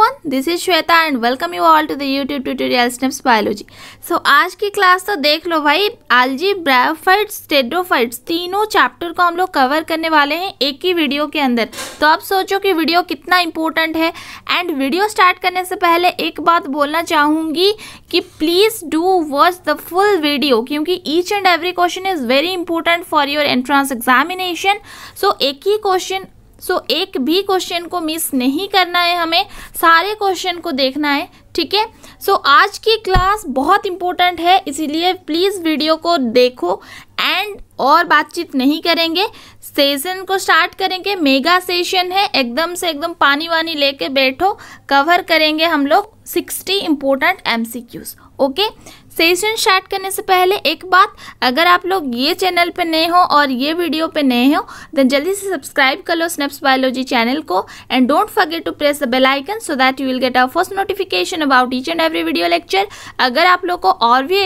Everyone this is Shweta and welcome you all to the YouTube tutorial steps biology so आज की class तो देख लो भाई आलजी ब्रायोफाइट्स स्टेडोफाइट्स तीनों चैप्टर को हम लोग कवर करने वाले हैं एक ही वीडियो के अंदर तो आप सोचो कि वीडियो कितना इंपॉर्टेंट है एंड वीडियो स्टार्ट करने से पहले एक बात बोलना चाहूँगी कि please do watch the full video क्योंकि each and every question is very important for your entrance examination so एक ही क्वेश्चन सो so, एक भी क्वेश्चन को मिस नहीं करना है हमें सारे क्वेश्चन को देखना है ठीक है सो आज की क्लास बहुत इंपॉर्टेंट है इसीलिए प्लीज़ वीडियो को देखो एंड और बातचीत नहीं करेंगे सेशन को स्टार्ट करेंगे मेगा सेशन है एकदम से एकदम पानी वानी लेके बैठो कवर करेंगे हम लोग 60 important MCQs okay session start करने से पहले एक बात अगर आप लोग ये चैनल पे नए हो और ये वीडियो पे नए हो देन जल्दी से सब्सक्राइब कर लो स्नेप्स बायोलॉजी चैनल को and don't forget to press the bell icon so that you will get a first notification about each and every video lecture अगर आप लोग को और भी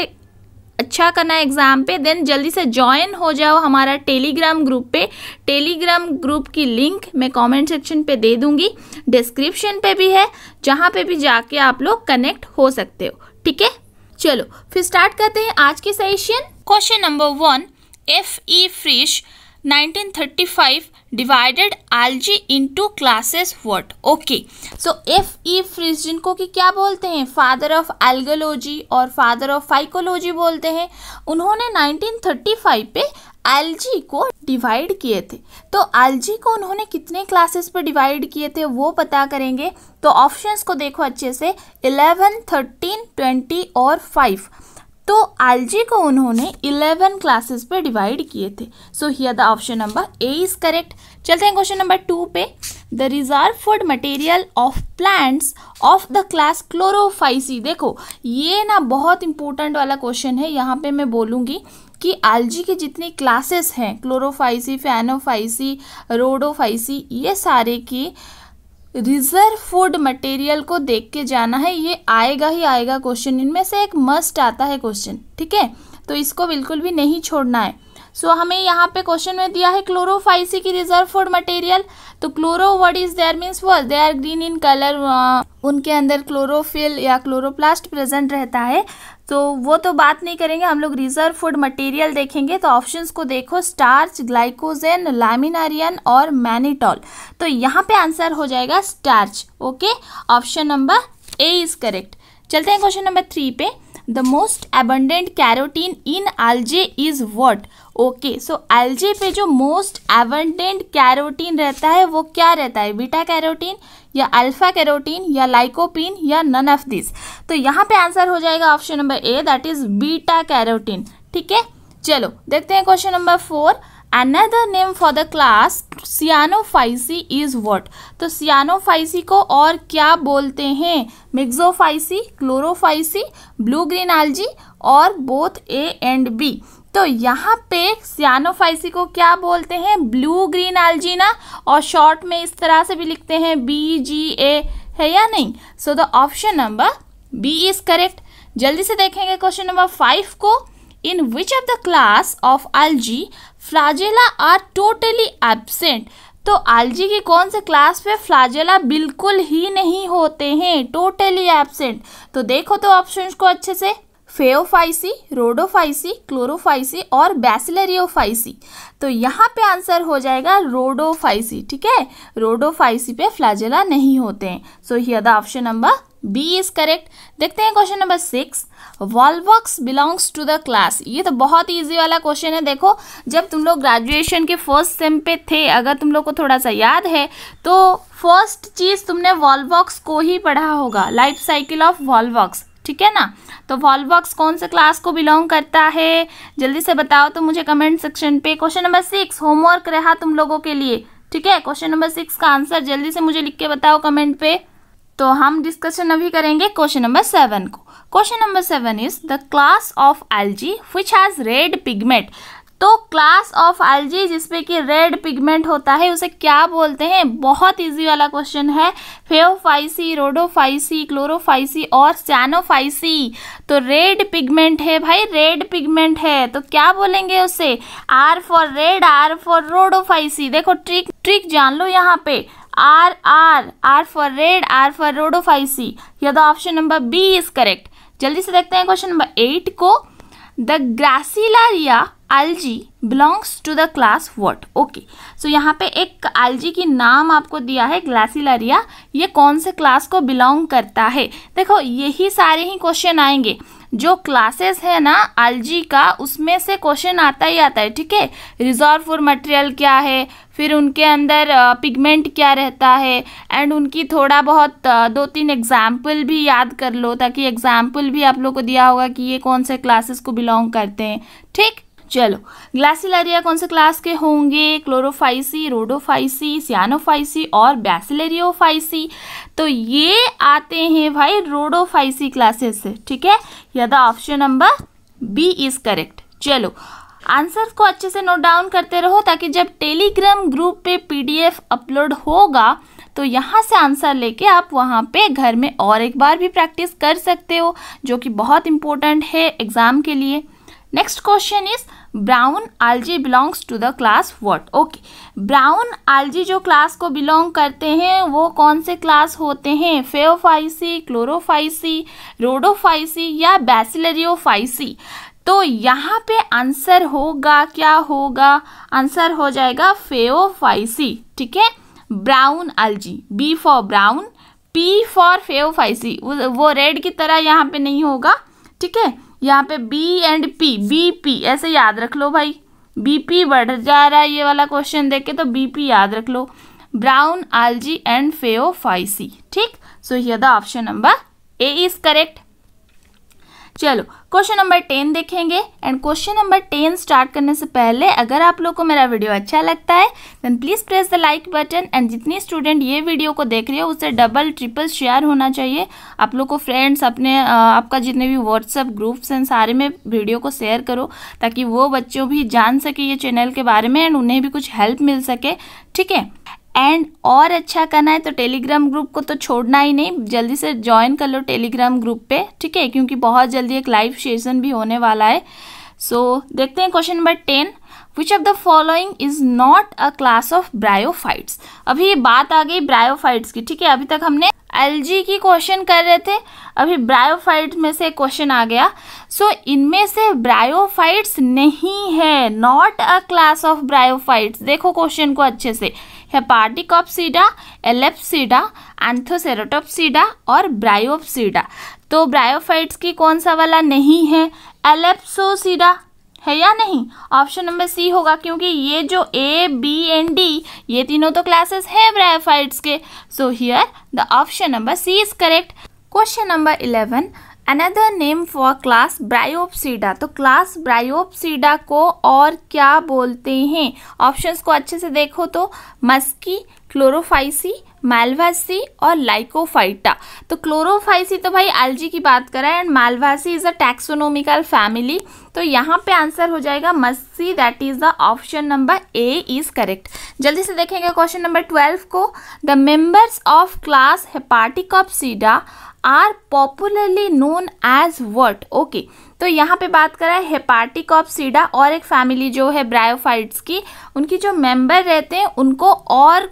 अच्छा करना है एग्ज़ाम पे देन जल्दी से ज्वाइन हो जाओ हमारा टेलीग्राम ग्रुप पे टेलीग्राम ग्रुप की लिंक मैं कमेंट सेक्शन पे दे दूंगी डिस्क्रिप्शन पे भी है जहाँ पे भी जाके आप लोग कनेक्ट हो सकते हो ठीक है चलो फिर स्टार्ट करते हैं आज के session question number one F E Fritsch 1935 divided algae into classes what okay so F E Fritsch जिनको कि क्या बोलते हैं फादर ऑफ एल्गोलॉजी और फादर ऑफ फाइकोलॉजी बोलते हैं उन्होंने 1935 पे एल्जी को डिवाइड किए थे तो एल्जी को उन्होंने कितने क्लासेस पर डिवाइड किए थे वो पता करेंगे तो ऑप्शंस को देखो अच्छे से 11, 13, 20 और 5 तो एल्जी को उन्होंने 11 क्लासेस पर डिवाइड किए थे so here the option number A is correct चलते हैं क्वेश्चन नंबर टू पे the reserve food material of plants of the class Chlorophyceae देखो ये ना बहुत इंपॉर्टेंट वाला क्वेश्चन है यहाँ पे मैं बोलूँगी कि एलजी के जितने क्लासेस हैं क्लोरोफाइसी फैनोफाइसी रोडोफाइसी ये सारे की रिजर्व फूड मटेरियल को देख के जाना है ये आएगा ही आएगा क्वेश्चन इनमें से एक मस्ट आता है क्वेश्चन ठीक है तो इसको बिल्कुल भी नहीं छोड़ना है सो so, हमें यहाँ पे क्वेश्चन में दिया है क्लोरोफाइसी की रिजर्व फूड मटेरियल तो chloro word is there means वो they are green in colour उनके अंदर क्लोरोफिल या क्लोरोप्लास्ट प्रेजेंट रहता है तो वो तो बात नहीं करेंगे हम लोग रिजर्व फूड मटेरियल देखेंगे तो ऑप्शंस को देखो स्टार्च ग्लाइकोजेन लैमिनारियन और मैनिटॉल तो यहाँ पे आंसर हो जाएगा starch okay option number A is correct चलते हैं क्वेश्चन नंबर थ्री पे the most abundant carotene in algae is what okay so algae पे जो मोस्ट एबंडेंट कैरोटीन रहता है वो क्या रहता है बीटा कैरोटीन या अल्फा कैरोटीन या लाइकोपिन या नन ऑफ दिस तो यहाँ पे आंसर हो जाएगा option number A that is beta carotene ठीक है चलो देखते हैं question number four another name for the class Cyanophyceae is what तो सियानोफाइसी को और क्या बोलते हैं Myxophyceae Chlorophyceae blue green algae और बोथ ए एंड बी तो यहाँ पे सियानोफाइसी को क्या बोलते हैं ब्लू ग्रीन एल्जीना और शॉर्ट में इस तरह से भी लिखते हैं बी जी ए है या नहीं so the option number B is correct जल्दी से देखेंगे क्वेश्चन नंबर फाइव को in which of the class of algae flagella are totally absent तो एल्जी की कौन से क्लास पे फ्लाजेला बिल्कुल ही नहीं होते हैं टोटली एब्सेंट तो देखो तो ऑप्शन को अच्छे से फेओफाइसी रोडोफाइसी क्लोरोफाइसी और बैसिलरियोफाइसी तो यहाँ पे आंसर हो जाएगा रोडोफाइसी ठीक है रोडोफाइसी पे फ्लाजेला नहीं होते हैं सो ही the option number B is correct देखते हैं question number six Volvox belongs to the class ये तो बहुत ईजी वाला क्वेश्चन है देखो जब तुम लोग ग्रेजुएशन के फर्स्ट सेम पे थे अगर तुम लोग को थोड़ा सा याद है तो फर्स्ट चीज़ तुमने वॉलवक्स को ही पढ़ा होगा लाइफ साइकिल ऑफ वॉलवक्स ठीक है ना तो वॉलबॉक्स कौन से क्लास को बिलोंग करता है जल्दी से बताओ तो मुझे कमेंट सेक्शन पे क्वेश्चन नंबर सिक्स होमवर्क रहा तुम लोगों के लिए ठीक है क्वेश्चन नंबर सिक्स का आंसर जल्दी से मुझे लिख के बताओ कमेंट पे तो हम डिस्कशन अभी करेंगे क्वेश्चन नंबर सेवन को question number seven is the class of algae which has red pigment तो क्लास ऑफ आल्जी जिसमें कि रेड पिगमेंट होता है उसे क्या बोलते हैं बहुत इजी वाला क्वेश्चन है फेओफाइसी रोडोफाइसी क्लोरोफाइसी और सैनोफाइसी तो रेड पिगमेंट है भाई रेड पिगमेंट है तो क्या बोलेंगे उसे R for red R for Rhodophyceae देखो ट्रिक ट्रिक जान लो यहाँ पे R R R for red R for Rhodophyceae या तो option number B is correct जल्दी से देखते हैं क्वेश्चन नंबर एट को the Gracilaria algae belongs to the class what okay so यहाँ पे एक algae की नाम आपको दिया है ग्लासिलरिया ये कौन से क्लास को बिलोंग करता है देखो यही सारे ही क्वेश्चन आएंगे जो क्लासेस है ना अलजी का उसमें से क्वेश्चन आता ही आता है ठीक है रिजॉर्व फॉर मटेरियल क्या है फिर उनके अंदर पिगमेंट क्या रहता है एंड उनकी थोड़ा बहुत दो तीन एग्जाम्पल भी याद कर लो ताकि एग्जाम्पल भी आप लोग को दिया होगा कि ये कौन से क्लासेस को बिलोंग करते हैं ठीक चलो ग्लासिलरिया कौन से क्लास के होंगे क्लोरोफाइसी रोडोफाइसी सियानोफाइसी और बैसिलेरियोफाइसी तो ये आते हैं भाई रोडोफाइसी क्लासेस से ठीक है या the option number B is correct चलो आंसर को अच्छे से नोट डाउन करते रहो ताकि जब टेलीग्राम ग्रुप पे पीडीएफ अपलोड होगा तो यहाँ से आंसर लेके आप वहाँ पे घर में और एक बार भी प्रैक्टिस कर सकते हो जो कि बहुत इम्पोर्टेंट है एग्ज़ाम के लिए next question is brown algae belongs to the class what okay brown algae जो क्लास को बिलोंग करते हैं वो कौन से क्लास होते हैं फेओफाइसी क्लोरोफाइसी रोडोफाइसी या बैसिलरियोफाइसी तो यहाँ पे आंसर होगा क्या होगा आंसर हो जाएगा फेओफाइसी ठीक है brown algae B for brown P for Phaeophyceae वो रेड की तरह यहाँ पे नहीं होगा ठीक है यहाँ पे B and P B P ऐसे याद रख लो भाई बी पी बढ़ जा रहा है ये वाला क्वेश्चन देख के तो पी याद रख लो ब्राउन आलजी एंड फेओफाइसी ठीक सो यह the option number A is correct चलो क्वेश्चन नंबर टेन देखेंगे and question number ten start करने से पहले अगर आप लोग को मेरा वीडियो अच्छा लगता है then please press the like button and जितनी स्टूडेंट ये वीडियो को देख रही हो उसे डबल ट्रिपल शेयर होना चाहिए आप लोग को फ्रेंड्स अपने आपका जितने भी व्हाट्सएप ग्रुप्स हैं सारे में वीडियो को शेयर करो ताकि वो बच्चों भी जान सके ये चैनल के बारे में एंड उन्हें भी कुछ हेल्प मिल सके ठीक है एंड और अच्छा करना है तो टेलीग्राम ग्रुप को तो छोड़ना ही नहीं जल्दी से ज्वाइन कर लो टेलीग्राम ग्रुप पे ठीक है क्योंकि बहुत जल्दी एक लाइव सेशन भी होने वाला है सो so, देखते हैं question number ten which of the following is not a class of bryophytes अभी ये बात आ गई ब्रायोफाइट्स की ठीक है अभी तक हमने एलजी की क्वेश्चन कर रहे थे अभी ब्रायोफाइट में से क्वेश्चन आ गया सो so, इनमें से ब्रायोफाइट्स नहीं है not a class of bryophytes देखो क्वेश्चन को अच्छे से हेपार्टिकॉपसीडा एलेप्सीडा एंथोसेरोटोपसीडा और ब्रायोपसीडा तो ब्रायोफाइट्स की कौन सा वाला नहीं है एलेप्सोसीडा है या नहीं ऑप्शन नंबर सी होगा क्योंकि ये जो ए बी एंड डी ये तीनों तो क्लासेस है ब्रायोफाइट्स के so here the option number C is correct question number eleven another name for class Bryopsida तो क्लास ब्रायोपसीडा को और क्या बोलते हैं ऑप्शंस को अच्छे से देखो तो मस्की क्लोरोफाइसी मालवासी और लाइकोफाइटा तो क्लोरोफाइसी तो भाई एल्जी की बात रहा है and Malvaceae is a taxonomical family तो यहाँ पे आंसर हो जाएगा Musci that is the option number A is correct जल्दी से देखेंगे क्वेश्चन नंबर ट्वेल्व को the members of class Hepaticopsida are popularly known as what okay तो यहाँ पे बात करा है हेपाटिक ऑफ सीडा और एक फैमिली जो है ब्रायोफाइट्स की उनकी जो मेंबर रहते हैं उनको और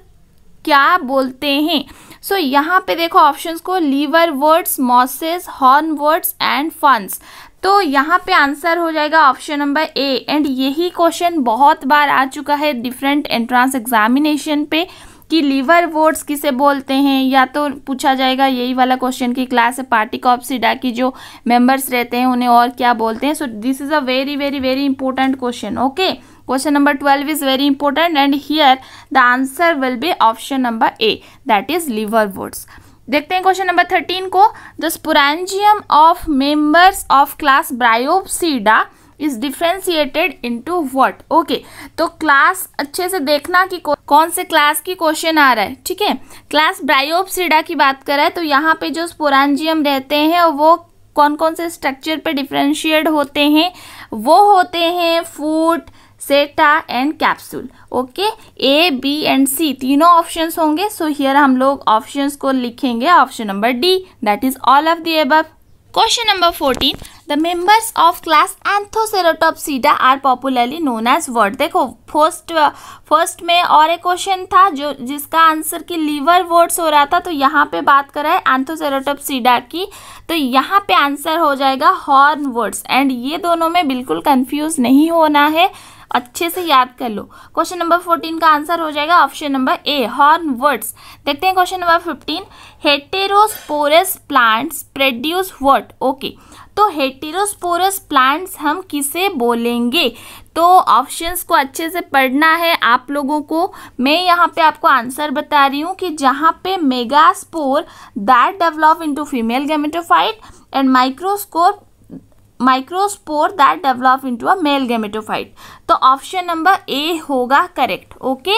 क्या बोलते हैं सो so, यहाँ पे देखो ऑप्शंस को liverworts mosses hornworts and ferns तो यहाँ पे आंसर हो जाएगा ऑप्शन नंबर ए एंड यही क्वेश्चन बहुत बार आ चुका है डिफरेंट एंट्रांस एग्जामिनेशन पे कि लीवर वोट्स किसे बोलते हैं या तो पूछा जाएगा यही वाला क्वेश्चन की क्लास है पार्टी कॉपसीडा की जो मेंबर्स रहते हैं उन्हें और क्या बोलते हैं so this is a very very very important question okay question number twelve is very important and here the answer will be option number A that is liverworts देखते हैं क्वेश्चन नंबर थर्टीन को the sporogonium of members of class Bryopsida is differentiated to what okay तो class अच्छे से देखना कि कौन से क्लास की क्वेश्चन आ रहा है ठीक है क्लास ब्रायोपसीडा की बात करें तो यहाँ पे जो स्पोरानजियम रहते हैं वो कौन कौन से स्ट्रक्चर पे डिफ्रेंशिएट होते हैं वो होते हैं foot seta and capsule okay A B and C तीनों ऑप्शन होंगे सो so हियर हम लोग ऑप्शन को लिखेंगे option number D that is all of the above question number fourteen the members of class Anthoceratopsida are popularly known as what देखो first first में और एक क्वेश्चन था जो जिसका आंसर की लीवर वर्ड्स हो रहा था तो यहाँ पे बात कर रहा है एंथोसेरोटोपसीडा की तो यहाँ पे आंसर हो जाएगा हॉर्न वर्ड्स एंड ये दोनों में बिल्कुल कन्फ्यूज़ नहीं होना है अच्छे से याद कर लो क्वेश्चन नंबर फोर्टीन का आंसर हो जाएगा option number A hornworts देखते हैं question number fifteen heterosporous plants produce what okay तो हेटेरोस्पोरस प्लांट्स हम किसे बोलेंगे तो ऑप्शंस को अच्छे से पढ़ना है आप लोगों को मैं यहाँ पे आपको आंसर बता रही हूँ कि जहाँ पे megaspore that develop into female gametophyte and microscope microspore that develop into a male gametophyte तो ऑप्शन नंबर ए होगा करेक्ट ओके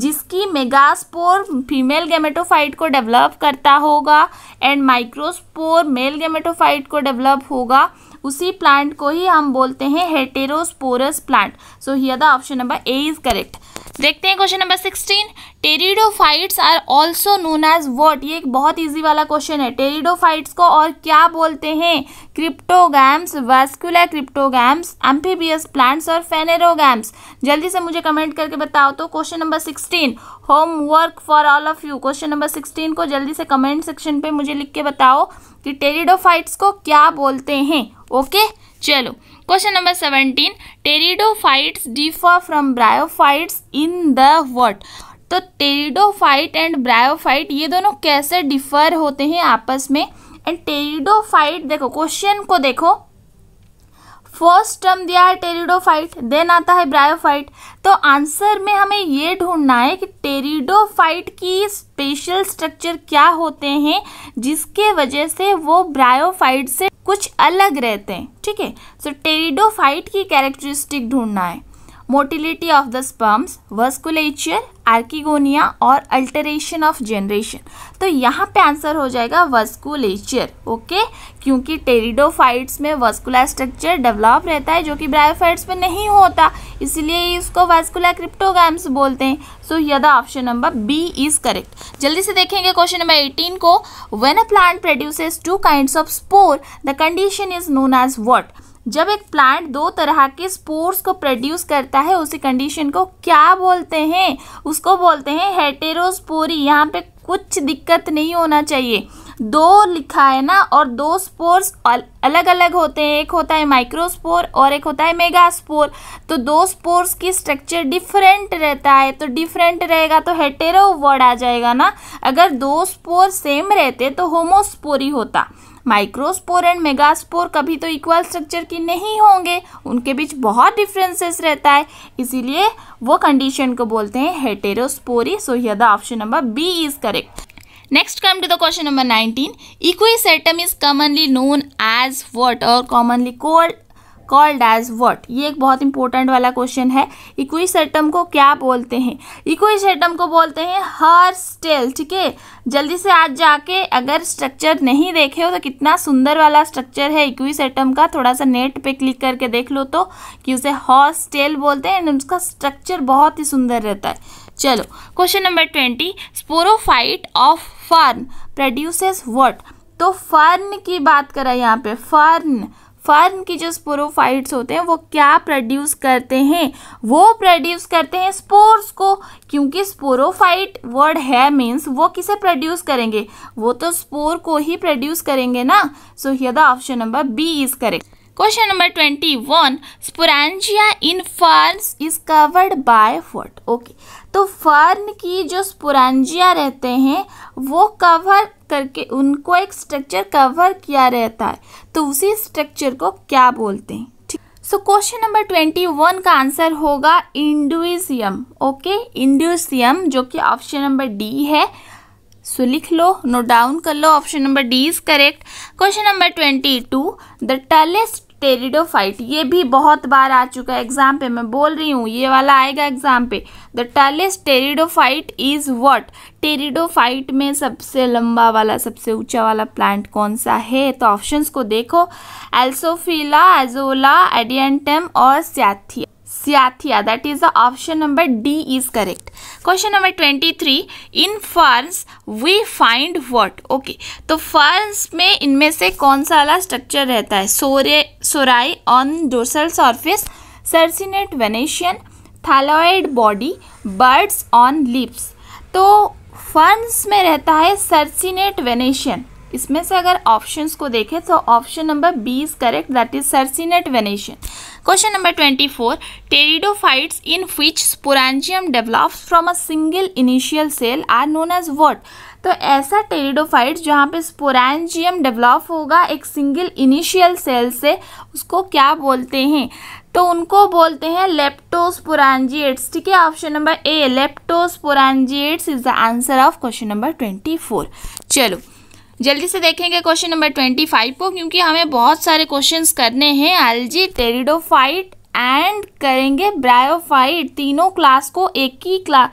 जिसकी मेगास्पोर फीमेल गेमेटोफाइट को डेवलप करता होगा एंड माइक्रोस्पोर मेल गेमेटोफाइट को डेवलप होगा उसी प्लांट को ही हम बोलते हैं heterosporous plant so here the option number A is correct देखते हैं question number sixteen pteridophytes are also known as what ये एक बहुत ईजी वाला क्वेश्चन है टेरिडोफाइट्स को और क्या बोलते हैं cryptogams vascular cryptogams amphibious plants और फेनेरोगैम्स जल्दी से मुझे कमेंट करके बताओ तो question number sixteen homework for all of you question number sixteen को जल्दी से कमेंट सेक्शन पे मुझे लिख के बताओ कि टेरिडोफाइट्स को क्या बोलते हैं ओके चलो question number seventeen pteridophytes differ from bryophytes in the what तो टेरिडोफाइट एंड ब्रायोफाइट ये दोनों कैसे डिफर होते हैं आपस में एंड टेरिडोफाइट देखो क्वेश्चन को देखो फर्स्ट टर्म दिया है टेरिडोफाइट देन आता है ब्रायोफाइट तो आंसर में हमें ये ढूंढना है कि टेरिडोफाइट की स्पेशल स्ट्रक्चर क्या होते हैं जिसके वजह से वो ब्रायोफाइट से कुछ अलग रहते हैं ठीक है सो टेरिडोफाइट की कैरेक्टरिस्टिक ढूंढना है motility of the sperms vasculature archegonia और अल्टरेशन ऑफ जनरेशन तो यहाँ पे आंसर हो जाएगा वस्कुलेचर ओके क्योंकि टेरिडोफाइट्स में वस्कुलर स्ट्रक्चर डेवलप रहता है जो कि ब्रायोफाइट्स में नहीं होता इसलिए इसको वस्कुलर क्रिप्टोग्राम्स बोलते हैं सो यदा option number B is correct जल्दी से देखेंगे क्वेश्चन नंबर एटीन को when a plant produces two kind of spore the condition is known as what जब एक प्लांट दो तरह के स्पोर्स को प्रोड्यूस करता है उसी कंडीशन को क्या बोलते हैं उसको बोलते हैं हेटेरोस्पोरी यहाँ पे कुछ दिक्कत नहीं होना चाहिए दो लिखा है ना और दो स्पोर्स अलग अलग होते हैं एक होता है माइक्रोस्पोर और एक होता है मेगास्पोर तो दो स्पोर्स की स्ट्रक्चर डिफरेंट रहता है तो डिफरेंट रहेगा तो हेटेरो वर्ड आ जाएगा ना अगर दो स्पोर सेम रहते तो होमोस्पोरी होता माइक्रोस्पोर एंड मेगास्पोर कभी तो इक्वल स्ट्रक्चर की नहीं होंगे उनके बीच बहुत डिफरेंसेस रहता है इसीलिए वो कंडीशन को बोलते हैं हेटेरोस्पोरी सो यह the option number B is correct next come to the question number 19 सेटम is commonly known as what और commonly called called as what ये एक बहुत इंपॉर्टेंट वाला क्वेश्चन है इक्विस एटम को क्या बोलते हैं इक्विस एटम को बोलते हैं हर स्टेल ठीक है जल्दी से आज जाके अगर स्ट्रक्चर नहीं देखे हो तो कितना सुंदर वाला स्ट्रक्चर है इक्विस एटम का थोड़ा सा नेट पे क्लिक करके देख लो तो कि उसे स्टेल बोलते हैं एंड उसका स्ट्रक्चर बहुत ही सुंदर रहता है चलो question number twenty sporophyte of fern produces what तो फर्न की बात करें यहाँ पे फर्न फर्न की जो स्पोरोफाइट्स होते हैं वो क्या प्रोड्यूस करते हैं वो प्रोड्यूस करते हैं स्पोर्स को क्योंकि स्पोरोफाइट वर्ड है मीन्स वो किसे प्रोड्यूस करेंगे वो तो स्पोर को ही प्रोड्यूस करेंगे ना so here the option number B is correct question number twenty one sporangia in ferns is covered by what okay तो फर्न की जो स्पुरजिया रहते हैं वो कवर करके उनको एक स्ट्रक्चर कवर किया रहता है तो उसी स्ट्रक्चर को क्या बोलते हैं so question number twenty one का आंसर होगा इंडुइजियम ओके इंडुसियम जो कि ऑप्शन नंबर डी है सो so, लिख लो नोट डाउन कर लो option number D is correct question number twenty two the tallest pteridophyte ये भी बहुत बार आ चुका है एग्जाम पे मैं बोल रही हूँ ये वाला आएगा एग्जाम पे the tallest pteridophyte is what pteridophyte में सबसे लंबा वाला सबसे ऊंचा वाला प्लांट कौन सा है तो ऑप्शंस को देखो एल्सोफिला एजोला एडियंटम और Cyathea Cyathea that is the option number D is correct question number twenty three in ferns we find what okay तो फर्न्स में इनमें से कौन सा वाला स्ट्रक्चर रहता है sori sori on dorsal surface circinate venation thalloid body buds on leaves तो फर्न्स में रहता है सर्सिनेट वेनेशियन इसमें से अगर ऑप्शंस को देखें तो option number B is correct that is circinate venation question number twenty four pteridophytes in which sporangium develops from a single initial cell are known as what तो ऐसा टेरिडोफाइट जहाँ पे स्पोरेंजियम डेवलप होगा एक single initial cell से उसको क्या बोलते हैं तो उनको बोलते हैं लेप्टोस्पोरेंजिएट्स ठीक है option number A leptosporangiates is the answer of question number twenty four चलो जल्दी से देखेंगे क्वेश्चन नंबर ट्वेंटी फाइव को क्योंकि हमें बहुत सारे क्वेश्चंस करने हैं एलजी टेरिडोफाइट एंड करेंगे ब्रायोफाइट तीनों क्लास को एक ही क्ला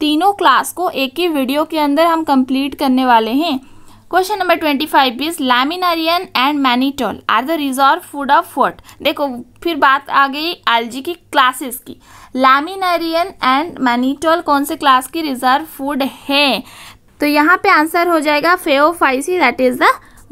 तीनों क्लास को एक ही वीडियो के अंदर हम कंप्लीट करने वाले हैं question number twenty five is laminarin and mannitol are the reserve food of फोर्ट देखो फिर बात आ गई एलजी की क्लासेस की लैमिनारियन एंड मैनीटोल कौन से क्लास की रिजर्व फूड है तो यहाँ पे आंसर हो जाएगा Phaeophyceae that is the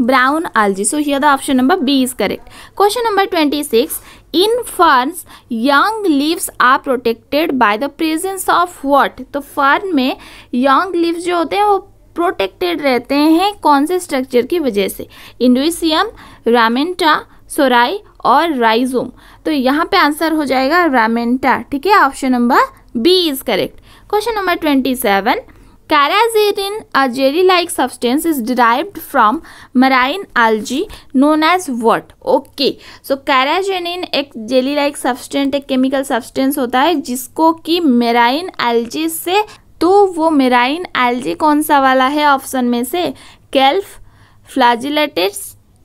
brown algae so here the option number B is correct question number twenty six in ferns young leaves are protected by the presence of what तो fern में young leaves जो होते हैं वो protected रहते हैं कौन से स्ट्रक्चर की वजह से इंडोसियम रामेंटा सोराई और राइजोम तो यहाँ पे आंसर हो जाएगा रामेंटा ठीक है option number B is correct question number twenty seven Carazerin, a jelly-like substance, is derived from marine algae known as what? Okay, so carazerin एक jelly-like substance, एक chemical substance होता है जिसको कि marine algae से तो वो marine algae कौन सा वाला है ऑप्शन में से kelp, flagellates,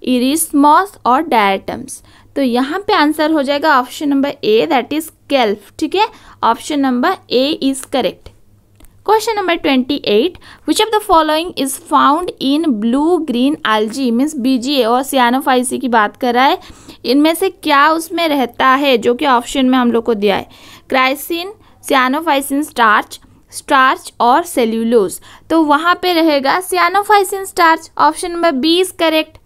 इरिस्मॉस और डायटम्स तो यहाँ पे आंसर हो जाएगा option number A that is kelp ठीक है option number A is correct question Question number 28. Which of the following is found in blue green algae means BGA और सियानोफाइसी की बात कर रहा है इनमें से क्या उसमें रहता है जो कि ऑप्शन में हम लोग को दिया है क्राइसिन सियानोफाइसिन स्टार्च स्टार्च और सेल्यूलोज तो वहाँ पे रहेगा cyanophycean starch option number B is correct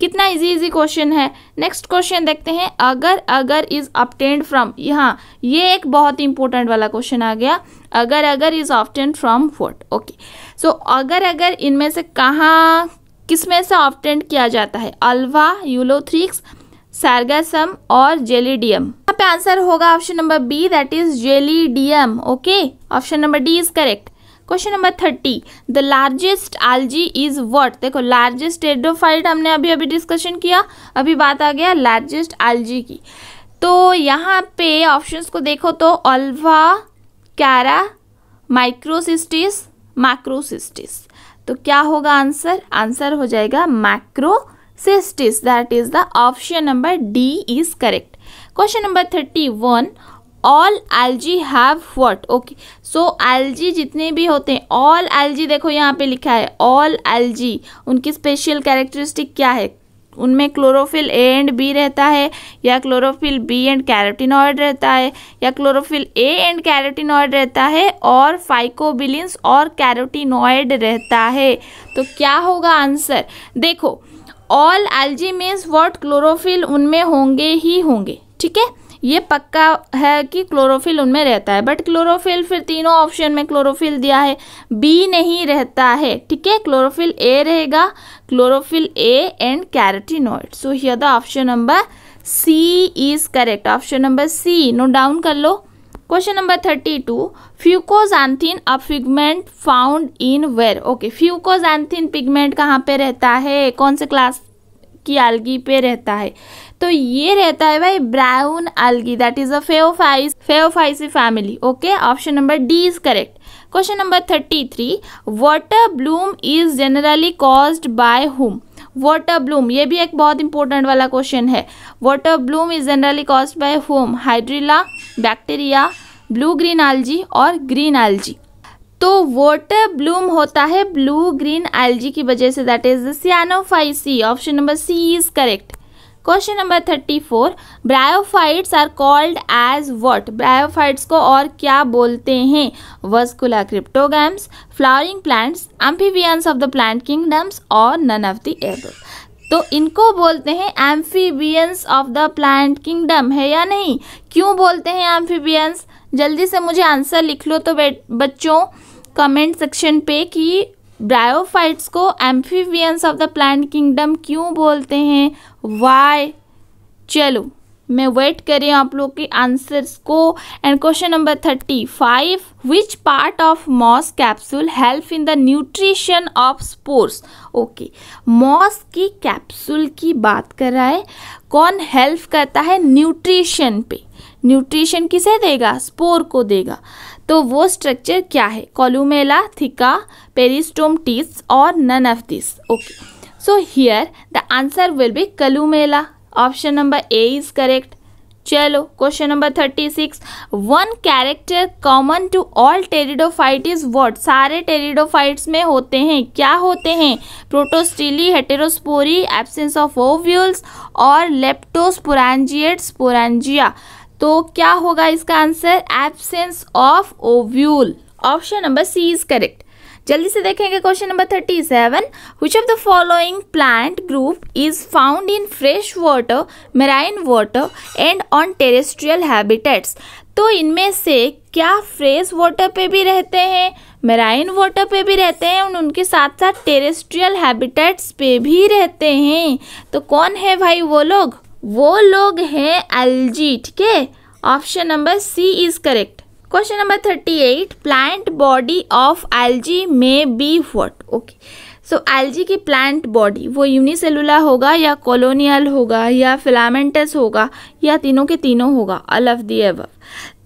कितना इजी इजी क्वेश्चन है नेक्स्ट क्वेश्चन देखते हैं अगर अगर इज ऑप्टेंड फ्रॉम यहाँ ये एक बहुत इंपॉर्टेंट वाला क्वेश्चन आ गया agar agar is obtained from fort okay so agar agar इनमें से कहाँ किस में से ऑप्टेंड किया जाता है अल्वा यूलोथ्रिक्स सार्गासम और जेलीडियम यहाँ पे आंसर होगा option number B that is Gelidium okay option number D is correct question number thirty the largest alga is what देखो लार्जेस्ट एडोफाइट हमने अभी अभी डिस्कशन किया अभी बात आ गया लार्जेस्ट आलजी की तो यहाँ पे ऑप्शंस को देखो तो अल्वा कैरा माइक्रोसिस्टिस मैक्रोसिस्टिस तो क्या होगा आंसर आंसर हो जाएगा Macrocystis that is the option number D is correct question number thirty one algae have what okay so जी जितने भी होते हैं ऑल जी देखो यहाँ पे लिखा है ऑल जी उनकी स्पेशल कैरेक्टरिस्टिक क्या है उनमें क्लोरोफिल ए एंड बी रहता है या क्लोरोफिल बी एंड कैरोटिनॉइड रहता है या क्लोरोफिल ए एंड कैरेटिनॉयड रहता है और फाइकोबिलिन्स और कैरोटिनॉइड रहता है तो क्या होगा आंसर देखो algae means what chlorophyll उनमें होंगे ही होंगे ठीक है ये पक्का है कि क्लोरोफिल उनमें रहता है बट क्लोरोफिल फिर तीनों ऑप्शन में क्लोरोफिल दिया है बी नहीं रहता है ठीक है क्लोरोफिल ए रहेगा chlorophyll A and carotenoid so here the option number C is correct option number C note down कर लो question number thirty two fucoxanthin a pigment found in where okay fucoxanthin pigment कहाँ पे रहता है कौन से class की आलगी पे रहता है तो ये रहता है भाई brown algae that is a Phaeophyceae Phaeophyceae family okay option number D is correct question number thirty three water bloom is generally caused by whom water bloom ये भी एक बहुत इंपॉर्टेंट वाला क्वेश्चन है water bloom is generally caused by whom Hydrilla bacteria blue green algae और green आलजी तो water Bloom होता है ब्लू ग्रीन एल्जी की वजह से that is Cyanophyceae option number C is correct question number thirty four bryophytes are called as what bryophytes को और क्या बोलते हैं vascular cryptogams flowering plants amphibians of the plant kingdoms और नन ऑफ द एब तो इनको बोलते हैं amphibians of the plant kingdom है या नहीं क्यों बोलते हैं एम्फीबियंस जल्दी से मुझे आंसर लिख लो तो बच्चों कमेंट सेक्शन पे कि ब्रायोफाइट्स को amphibians of the plant kingdom क्यों बोलते हैं वाई चलो मैं वेट करें आप लोग के आंसर्स को and question number thirty five which part of moss capsule help in the nutrition of spores okay moss की कैप्सूल की बात कर रहा है कौन हेल्प करता है न्यूट्रिशन पे न्यूट्रिशन किसे देगा स्पोर को देगा तो वो स्ट्रक्चर क्या है कॉलूमेला थिका पेरिस्टोमटिस और none of this okay so here the answer will be columella option number A is correct चलो question number thirty six one character common to all pteridophyte is what सारे pteridophytes में होते हैं क्या होते हैं protostely heterospory absence of ovules और leptosporangiate sporangia तो क्या होगा इसका answer absence of ovule option number C is correct जल्दी से देखेंगे question number thirty seven which of the following plant group is found in fresh water marine water and on terrestrial habitats तो इनमें से क्या फ्रेश वाटर पे भी रहते हैं मेराइन वाटर पे भी रहते हैं और उनके साथ साथ टेरेस्ट्रियल हैबिटेट्स पे भी रहते हैं तो कौन है भाई वो लोग वो लोग हैं एल्जी ठीक है option number C is correct question number thirty eight plant body of जी may be what okay so so, algae की प्लांट बॉडी वो यूनिसेलुला होगा या कॉलोनियल होगा या फिलामेंटस होगा या तीनों के तीनों होगा अल ऑफ दी एव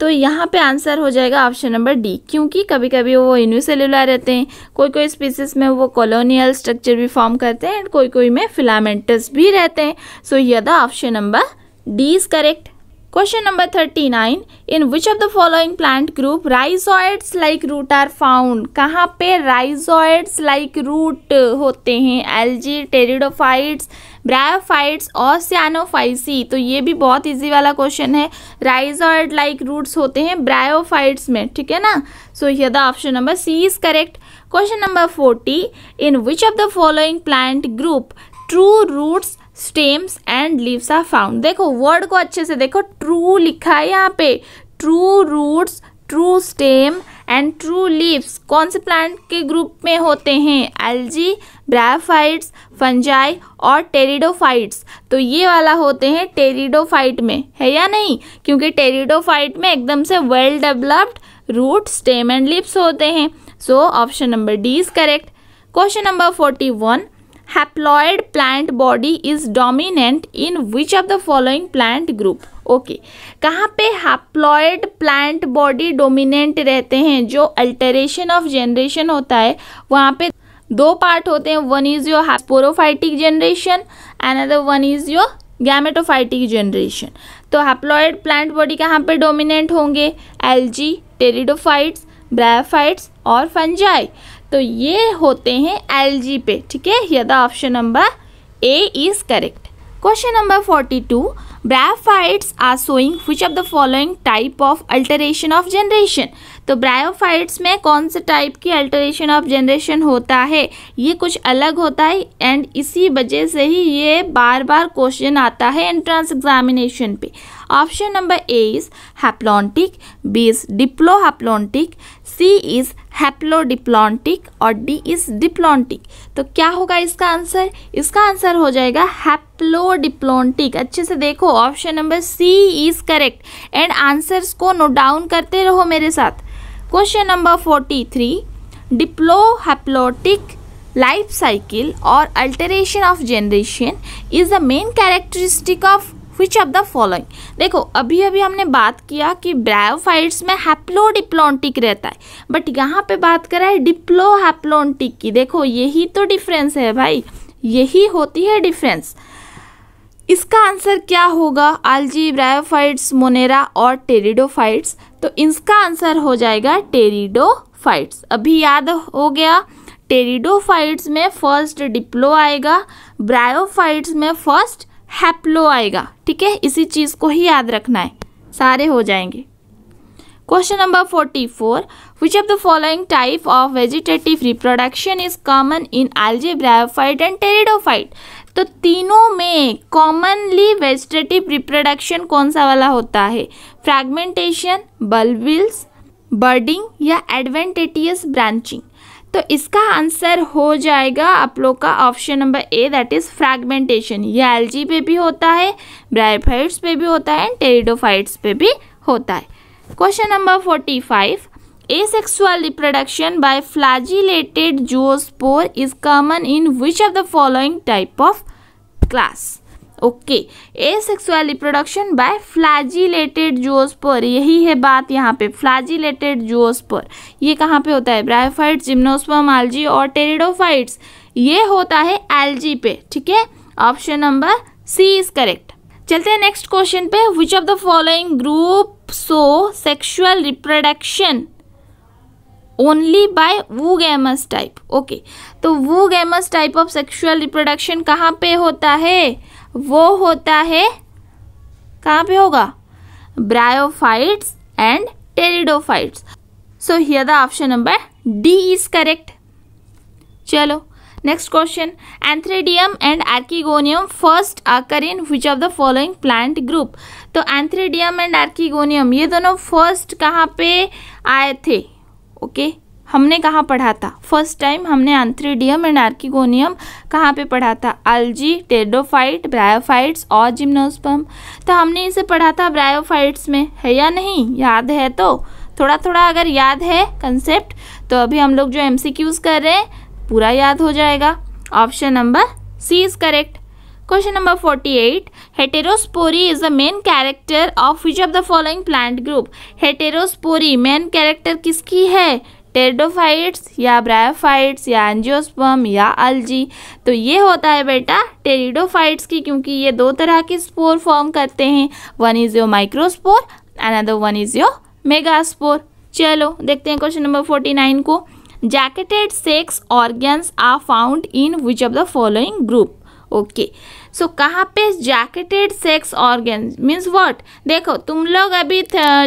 तो यहाँ पे आंसर हो जाएगा ऑप्शन नंबर डी क्योंकि कभी कभी वो यूनिसेलुला रहते हैं कोई कोई स्पीसीज में वो कॉलोनियल स्ट्रक्चर भी फॉर्म करते हैं एंड कोई कोई में फिलामेंटस भी रहते हैं सो यदा option number D is correct question number thirty nine in which of the following plant group rhizoids like root are found कहाँ पे rhizoids लाइक रूट होते हैं एल जी pteridophytes, ब्रायोफाइट्स और सियानोफाइसी तो ये भी बहुत इजी वाला क्वेश्चन है राइजॉयड लाइक रूट्स होते हैं ब्रायोफाइट्स में ठीक है ना सो यह the option number C is correct question number forty in which of the following plant group true roots stems and leaves are found देखो वर्ड को अच्छे से देखो ट्रू लिखा है यहाँ पे true roots true stem and true leaves कौन से प्लांट के ग्रुप में होते हैं एल्जी ब्राफाइट्स फंजाई और टेरिडोफाइट्स तो ये वाला होते हैं टेरिडोफाइट में है या नहीं क्योंकि टेरिडोफाइट में एकदम से well developed root stem and leaves होते हैं so option number D is correct question number forty one haploid plant body is dominant in which of the following plant group okay okay. कहाँ पे haploid plant body dominant रहते हैं जो alteration of generation होता है वहाँ पे दो पार्ट होते हैं one is your sporophytic generation and other one is your gametophytic generation तो हैप्लॉयड प्लांट बॉडी कहाँ पे डोमिनेंट होंगे एल्जी टेरिडोफाइट्स ब्रायोफाइट्स और फंजाई तो ये होते हैं एलजी पे ठीक है यदा option number A is correct question number forty two bryophytes are showing which of the following type of alternation of generation तो ब्रायोफाइट्स में कौन से टाइप की अल्टरेशन ऑफ जनरेशन होता है ये कुछ अलग होता है एंड इसी वजह से ही ये बार बार क्वेश्चन आता है एंट्रेंस एग्जामिनेशन पे option number A is haplontic B is diplo haplontic C is haplodiplontic और डी इज डिप्लॉन्टिक तो क्या होगा इसका आंसर इसका आंसर हो जाएगा हैप्लोडिप्लॉन्टिक अच्छे से देखो option number C is correct and answers को नोट डाउन करते रहो मेरे साथ question number forty three diplo haplontic life cycle और alternation of generation is the main characteristic of which of the following देखो अभी अभी हमने बात किया कि ब्रायोफाइट्स में हैप्लो हैप्लोडिप्लोन्टिक रहता है बट यहाँ पे बात करा है डिप्लो हैप्लोन्टिक की देखो यही तो डिफरेंस है भाई यही होती है डिफरेंस इसका आंसर क्या होगा आलजी ब्रायोफाइट्स मोनेरा और टेरिडोफाइट्स तो इसका आंसर हो जाएगा टेरिडोफाइट्स अभी याद हो गया टेरिडोफाइट्स में फर्स्ट डिप्लो आएगा ब्रायोफाइट्स में फर्स्ट हैप्लो आएगा ठीक है इसी चीज़ को ही याद रखना है सारे हो जाएंगे question number forty four which of the following type of vegetative reproduction is common in algae bryophyte and pteridophyte तो तीनों में कॉमनली वेजिटेटिव रिप्रोडक्शन कौन सा वाला होता है फ्रैगमेंटेशन बल्बिल्स बर्डिंग या एडवेंटेटियस ब्रांचिंग तो इसका आंसर हो जाएगा आप लोग का option number A that is fragmentation ये एल्जी पे भी होता है ब्राइफाइट्स पे भी होता है एंड टेरिडोफाइट्स पे भी होता है question number forty five a reproduction reproduction by zoospore is common in which of the following type of class okay asexual reproduction by flagellated पर यही है बात यहाँ पे फ्लैजिलेटेड पर ये कहाँ पे होता है ब्रायोफाइट्स जिम्नोस्पर्म एल्जी और टेरिडोफाइट्स ये होता है एल्जी पे ठीक है option number C is correct चलते हैं नेक्स्ट क्वेश्चन पे which of the following group show sexual reproduction only by oogamous type okay तो oogamous type of sexual reproduction कहाँ पे होता है वो होता है कहाँ पे होगा bryophytes and pteridophytes so here the option number D is correct चलो next question antheridium and archegonium first occur in which of the following plant group तो एंथ्रेडियम एंड आर्किगोनियम ये दोनों फर्स्ट कहाँ पे आए थे ओके okay? हमने कहाँ पढ़ा था फर्स्ट टाइम हमने आंथ्रीडियम एंड आर्किगोनियम कहाँ पे पढ़ा था अल्जी टेडोफाइट ब्रायोफाइट्स और जिम्नोस्पम तो हमने इसे पढ़ा था ब्रायोफाइट्स में है या नहीं याद है तो थोड़ा थोड़ा अगर याद है कंसेप्ट तो अभी हम लोग जो एम कर रहे हैं पूरा याद हो जाएगा option number C is correct question number forty eight heterospory is the main character of which of the following plant group heterospory main character किसकी है टेरिडोफाइट्स या ब्रायोफाइट्स या एंजियोस्पर्म या अल्जी तो ये होता है बेटा टेरिडोफाइट्स की क्योंकि ये दो तरह के स्पोर फॉर्म करते हैं one is your microspore another one is your megaspore चलो देखते हैं क्वेश्चन नंबर फोर्टी नाइन को jacketed sex organs are found in which of the following group okay so कहाँ पे jacketed sex organ means what देखो तुम लोग अभी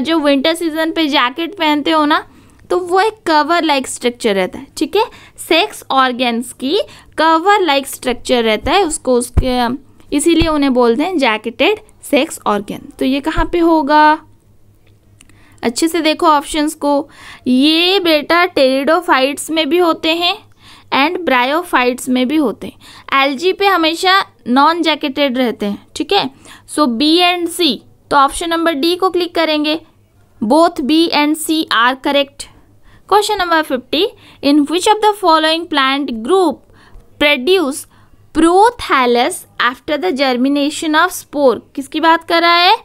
जो विंटर सीजन पे जैकेट पहनते हो ना तो वो एक कवर लाइक स्ट्रक्चर रहता है ठीक है सेक्स ऑर्गेन्स की कवर लाइक स्ट्रक्चर रहता है उसको उसके इसीलिए उन्हें बोलते हैं जैकेटेड सेक्स ऑर्गेन तो ये कहाँ पे होगा अच्छे से देखो ऑप्शंस को ये बेटा टेरिडोफाइट्स में भी होते हैं एंड ब्रायोफाइट्स में भी होते हैं एलजी पे हमेशा नॉन जैकेटेड रहते हैं ठीक है सो बी एंड सी तो ऑप्शन नंबर डी को क्लिक करेंगे both B and C are correct Question number 50. In which of the following plant group produce prothallus after the germination of spore किसकी बात कर रहा है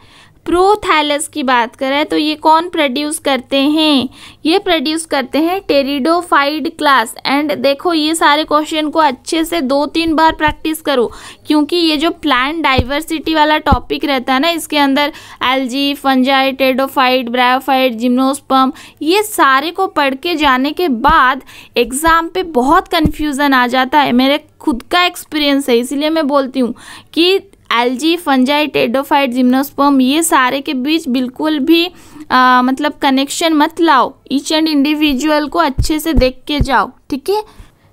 प्रोथैलस की बात करें तो ये कौन प्रोड्यूस करते हैं ये प्रोड्यूस करते हैं टेरिडोफाइड क्लास एंड देखो ये सारे क्वेश्चन को अच्छे से दो तीन बार प्रैक्टिस करो क्योंकि ये जो प्लान डाइवर्सिटी वाला टॉपिक रहता है ना इसके अंदर algae fungi pteridophyte bryophyte gymnosperm ये सारे को पढ़ के जाने के बाद एग्ज़ाम पर बहुत कन्फ्यूज़न आ जाता है मेरे खुद का एक्सपीरियंस है इसीलिए मैं बोलती हूँ कि एलजी फंजाई टेडोफाइट जिम्नोस्पर्म ये सारे के बीच बिल्कुल भी आ, मतलब कनेक्शन मत लाओ ईच एंड इंडिविजुअल को अच्छे से देख के जाओ ठीक है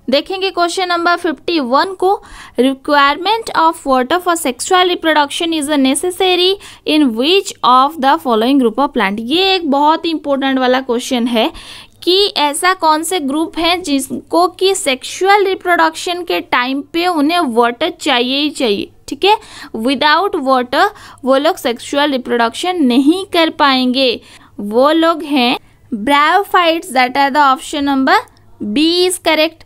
देखेंगे क्वेश्चन नंबर फिफ्टी वन को requirement of water for sexual reproduction is a necessary in which of the following group of plant ये एक बहुत ही इंपॉर्टेंट वाला क्वेश्चन है कि ऐसा कौन से ग्रुप है जिसको कि सेक्सुअल रिप्रोडक्शन के टाइम पे उन्हें वाटर चाहिए ही चाहिए ठीक है विदाउट वाटर वो लोग सेक्सुअल रिप्रोडक्शन नहीं कर पाएंगे वो लोग हैं bryophytes that are the option number B is correct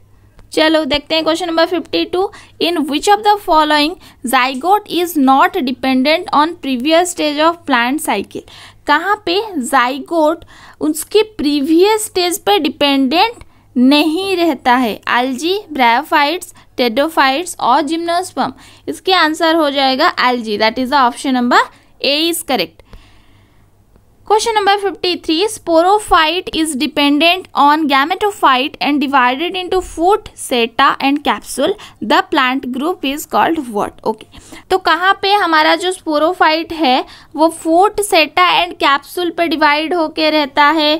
चलो देखते हैं question number fifty two in which of the following zygote is not dependent on previous stage of plant cycle कहाँ पे जाइगोट उसके प्रीवियस स्टेज पर dependent नहीं रहता है एलजी ब्रायोफाइट्स टेडोफाइट्स और जिम्नोस्पम इसके आंसर हो जाएगा algae that is the option number A is correct Question number 53 Sporophyte is dependent on gametophyte and divided into foot seta and capsule the plant group is called what okay तो कहाँ पे हमारा जो sporophyte है वो फूट seta and capsule पे divide होके रहता है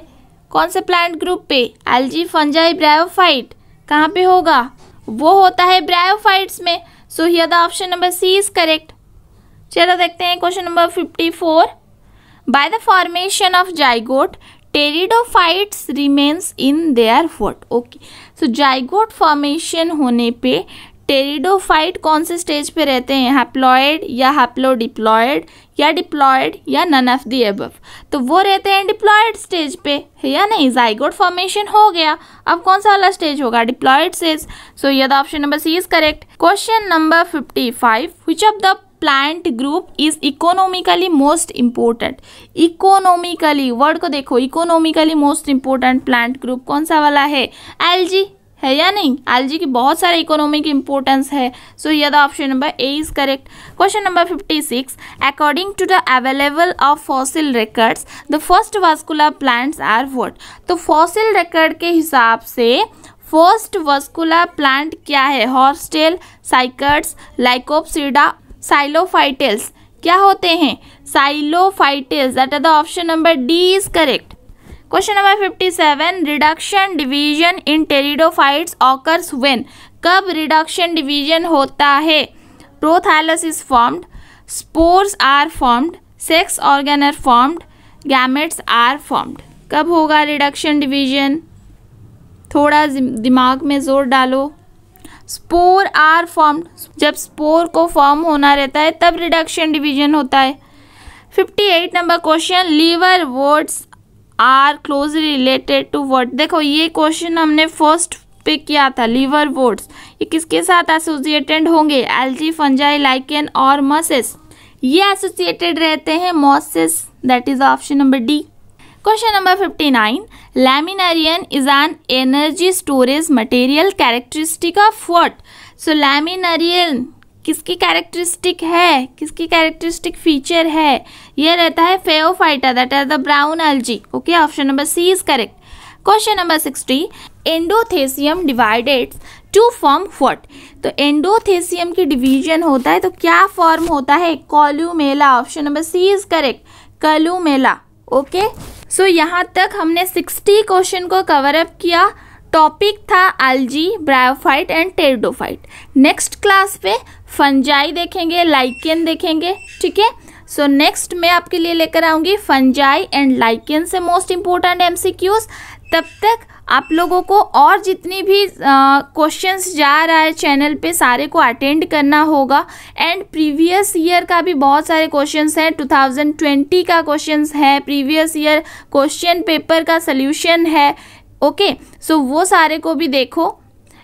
कौन से प्लांट ग्रुप पे एल्जी फंजाई ब्रायोफाइट कहाँ पे होगा वो होता है ब्रायोफाइट्स में so here the option number C is correct चलो देखते हैं question number fifty four by the formation of zygote pteridophytes remains in their foot okay so zygote formation होने पे टेरिडोफाइट कौन से स्टेज पे रहते हैं हैप्लॉयड या हैप्लोडिप्लॉयड या डिप्लॉयड या नन ऑफ दी एबव तो वो रहते हैं डिप्लॉयड स्टेज पे है या नहीं जाइगोट फॉर्मेशन हो गया अब कौन सा वाला स्टेज होगा डिप्लॉयड स्टेज सो यह option number C is correct question number fifty five which of the plant group is economically most important economically word को देखो economically most important plant group कौन सा वाला है एलजी है या नहीं एलजी की बहुत सारे इकोनॉमिक इंपॉर्टेंस है सो so, यह the option number A is correct question number fifty six according to the available of fossil records the first vascular plants are what तो फॉसिल रिकॉर्ड के हिसाब से फर्स्ट वस्कुलर प्लांट क्या है horsetail साइकर्ड्स Lycopsida साइलोफाइटल्स क्या होते हैं psilophytales that are the option number D is correct question number fifty seven reduction division in pteridophytes occurs when कब रिडक्शन डिवीजन होता है prothallus is formed spores are formed sex organ are formed gametes are formed कब होगा reduction division थोड़ा दिमाग में जोर डालो स्पोर आर फॉर्म जब स्पोर को फॉर्म होना रहता है तब रिडक्शन डिवीजन होता है fifty eight number question liver words are close related to word देखो ये क्वेश्चन हमने फर्स्ट पे किया था लीवर वर्ड्स ये किसके साथ एसोसिएटेड होंगे एल्जी फंजाई लाइकन और मसेस ये एसोसिएटेड रहते हैं mosses that is option number D number fifty 59. Laminarian is an energy storage material characteristic of what so laminarin किसकी कैरेक्टरिस्टिक है किसकी कैरेक्टरिस्टिक फीचर है यह रहता है phaeophyta that are the brown algae okay option number C is correct question number sixty endothecium divided to form what तो endothecium की division होता है तो क्या फॉर्म होता है columella option number C is correct columella okay okay? So so, यहाँ तक हमने 60 क्वेश्चन को कवर अप किया टॉपिक था algae bryophyte and pteridophyte next class पे फंजाई देखेंगे लाइकेन देखेंगे ठीक है सो नेक्स्ट मैं आपके लिए लेकर आऊँगी फंजाई एंड लाइकेन से मोस्ट इम्पोर्टेंट एमसीक्यूज तब तक आप लोगों को और जितनी भी क्वेश्चंस जा रहा है चैनल पे सारे को अटेंड करना होगा एंड प्रीवियस ईयर का भी बहुत सारे क्वेश्चंस हैं 2020 का क्वेश्चंस है प्रीवियस ईयर क्वेश्चन पेपर का सल्यूशन है ओके okay, सो so वो सारे को भी देखो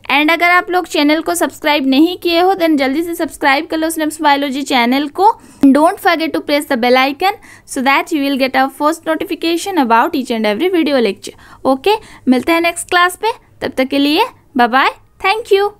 एंड अगर आप लोग चैनल को सब्सक्राइब नहीं किए हो देन जल्दी से सब्सक्राइब कर लो स्नेप्स बायोलॉजी चैनल को don't forget to press the bell icon so that you will get a first notification about each and every video lecture okay मिलते हैं नेक्स्ट क्लास में तब तक के लिए बाय बाय थैंक यू